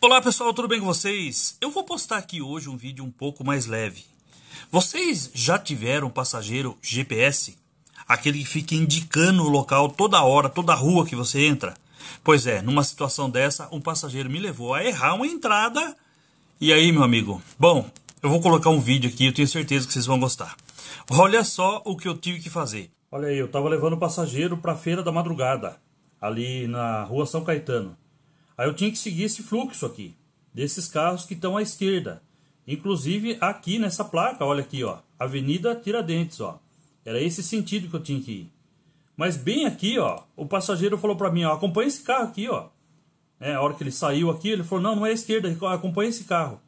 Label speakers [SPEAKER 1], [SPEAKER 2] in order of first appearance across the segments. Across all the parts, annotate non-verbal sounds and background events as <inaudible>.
[SPEAKER 1] Olá pessoal, tudo bem com vocês? Eu vou postar aqui hoje um vídeo um pouco mais leve. Vocês já tiveram passageiro GPS? Aquele que fica indicando o local toda hora, toda rua que você entra? Pois é, numa situação dessa, um passageiro me levou a errar uma entrada. E aí, meu amigo? Bom, eu vou colocar um vídeo aqui, eu tenho certeza que vocês vão gostar. Olha só o que eu tive que fazer. Olha aí, eu estava levando o passageiro para a feira da madrugada, ali na rua São Caetano. Aí eu tinha que seguir esse fluxo aqui, desses carros que estão à esquerda. Inclusive aqui nessa placa, olha aqui, ó, Avenida Tiradentes, ó. Era esse sentido que eu tinha que ir. Mas bem aqui, ó, o passageiro falou para mim, ó, acompanha esse carro aqui, ó. É, a hora que ele saiu aqui, ele falou, não, não é à esquerda, acompanha esse carro.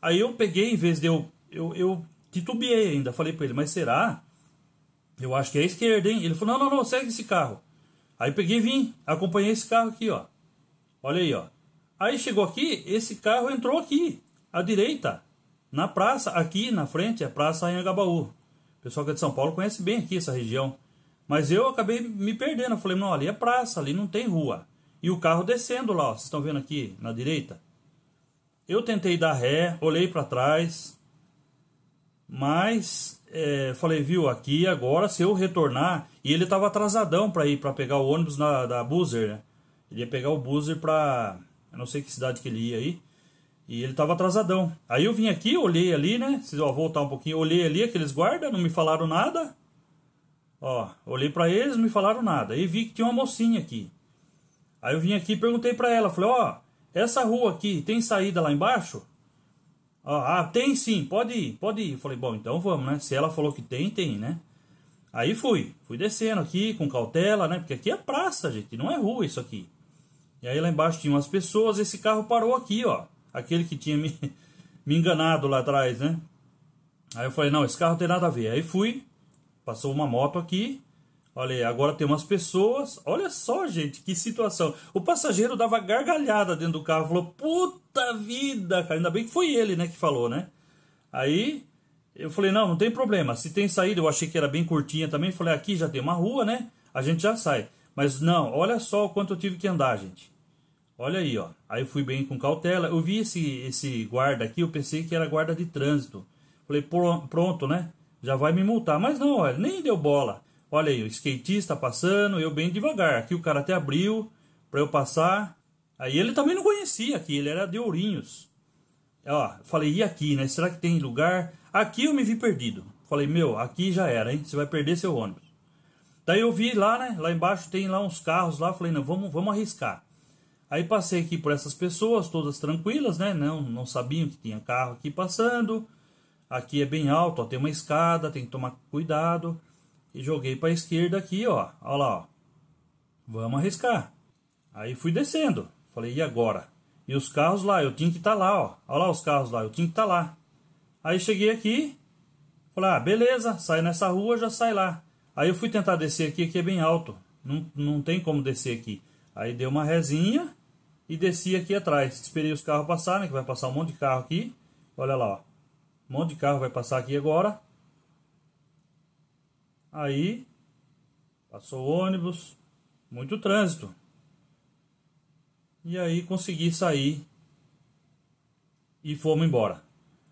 [SPEAKER 1] Aí eu peguei, em vez de eu, eu, eu titubeei ainda, falei para ele, mas será? Eu acho que é à esquerda, hein? Ele falou, não, não, não, segue esse carro. Aí peguei e vim, acompanhei esse carro aqui, ó. Olha aí, ó. Aí chegou aqui, esse carro entrou aqui, à direita, na praça, aqui na frente, a Praça Anhangabaú. O pessoal que é de São Paulo conhece bem aqui essa região. Mas eu acabei me perdendo. Eu falei, não, ali é praça, ali não tem rua. E o carro descendo lá, ó, vocês estão vendo aqui na direita. Eu tentei dar ré, olhei para trás, mas é, falei, viu, aqui agora se eu retornar, e ele estava atrasadão para ir para pegar o ônibus na, da Buzer, né? Ele ia pegar o Buzer pra. Eu não sei que cidade que ele ia aí. E ele tava atrasadão. Aí eu vim aqui, olhei ali, né? Se eu voltar um pouquinho, olhei ali aqueles guardas, não me falaram nada. Ó, olhei para eles, não me falaram nada. Aí vi que tinha uma mocinha aqui. Aí eu vim aqui e perguntei para ela, falei, ó, essa rua aqui tem saída lá embaixo? Ah, tem sim, pode ir, pode ir. falei, bom, então vamos, né? Se ela falou que tem, tem, né? Aí fui, fui descendo aqui com cautela, né? Porque aqui é praça, gente, não é rua isso aqui. E aí lá embaixo tinha umas pessoas, esse carro parou aqui, ó. Aquele que tinha me, <laughs> me enganado lá atrás, né? Aí eu falei, não, esse carro tem nada a ver. Aí fui, passou uma moto aqui. Olha aí, agora tem umas pessoas. Olha só, gente, que situação. O passageiro dava gargalhada dentro do carro, falou, puta vida, cara. Ainda bem que foi ele, né, que falou, né? Aí eu falei, não, não tem problema. Se tem saída, eu achei que era bem curtinha também. Falei, aqui já tem uma rua, né? A gente já sai. Mas não, olha só o quanto eu tive que andar, gente. Olha aí, ó. Aí eu fui bem com cautela. Eu vi esse, esse guarda aqui, eu pensei que era guarda de trânsito. Falei, pronto, né? Já vai me multar. Mas não, olha, nem deu bola. Olha aí, o skatista passando, eu bem devagar. Aqui o cara até abriu para eu passar. Aí ele também não conhecia aqui, ele era de Ourinhos. Ó, falei, e aqui, né? Será que tem lugar? Aqui eu me vi perdido. Falei, meu, aqui já era, hein? Você vai perder seu ônibus. Daí eu vi lá, né? Lá embaixo tem lá uns carros lá. Falei, não, vamos, vamos arriscar. Aí passei aqui por essas pessoas, todas tranquilas, né? Não, não sabiam que tinha carro aqui passando. Aqui é bem alto, ó, tem uma escada, tem que tomar cuidado. E joguei para a esquerda aqui, ó. Olha lá, ó. Vamos arriscar. Aí fui descendo. Falei, e agora? E os carros lá, eu tinha que estar tá lá, ó. Olha lá os carros lá, eu tinha que estar tá lá. Aí cheguei aqui. Falei, ah, beleza, sai nessa rua, já sai lá. Aí eu fui tentar descer aqui, que é bem alto. Não, não tem como descer aqui. Aí deu uma resinha e desci aqui atrás. Esperei os carros passarem, que vai passar um monte de carro aqui. Olha lá, ó. Um monte de carro vai passar aqui agora. Aí passou o ônibus, muito trânsito. E aí consegui sair e fomos embora.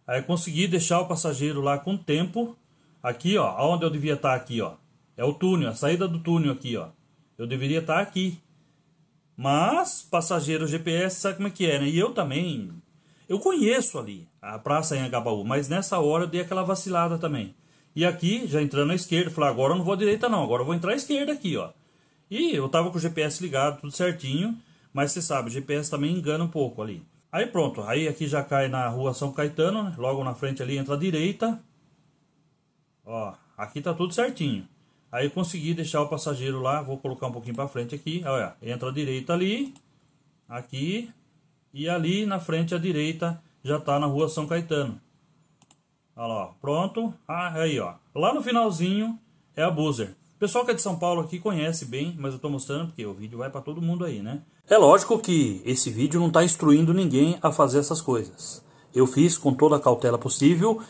[SPEAKER 1] Aí consegui deixar o passageiro lá com tempo. Aqui, ó, aonde eu devia estar aqui, ó. É o túnel, a saída do túnel aqui, ó. Eu deveria estar aqui. Mas passageiro GPS sabe como é que é, né? E eu também. Eu conheço ali a praça em Agabaú, mas nessa hora eu dei aquela vacilada também. E aqui, já entrando à esquerda, falei, agora eu não vou à direita não, agora eu vou entrar à esquerda aqui, ó. E eu tava com o GPS ligado, tudo certinho, mas você sabe, o GPS também engana um pouco ali. Aí pronto, aí aqui já cai na rua São Caetano, né? logo na frente ali entra à direita. Ó, aqui tá tudo certinho. Aí eu consegui deixar o passageiro lá, vou colocar um pouquinho para frente aqui, olha, entra a direita ali, aqui, e ali na frente à direita já está na rua São Caetano. Olha lá, ó, pronto, ah, aí ó, lá no finalzinho é a Buzzer. O pessoal que é de São Paulo aqui conhece bem, mas eu estou mostrando porque o vídeo vai para todo mundo aí, né? É lógico que esse vídeo não está instruindo ninguém a fazer essas coisas. Eu fiz com toda a cautela possível,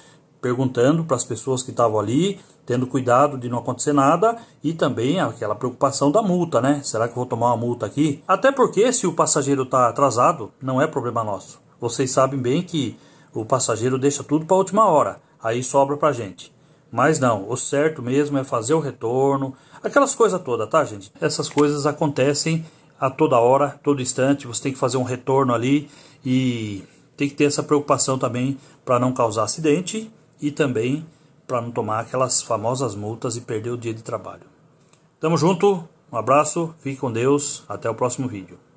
[SPEAKER 1] perguntando para as pessoas que estavam ali, tendo cuidado de não acontecer nada e também aquela preocupação da multa, né? Será que eu vou tomar uma multa aqui? Até porque se o passageiro está atrasado, não é problema nosso. Vocês sabem bem que o passageiro deixa tudo para a última hora, aí sobra para gente. Mas não, o certo mesmo é fazer o retorno, aquelas coisas todas, tá, gente? Essas coisas acontecem a toda hora, todo instante, você tem que fazer um retorno ali e tem que ter essa preocupação também para não causar acidente e também para não tomar aquelas famosas multas e perder o dia de trabalho. Tamo junto, um abraço, fique com Deus, até o próximo vídeo.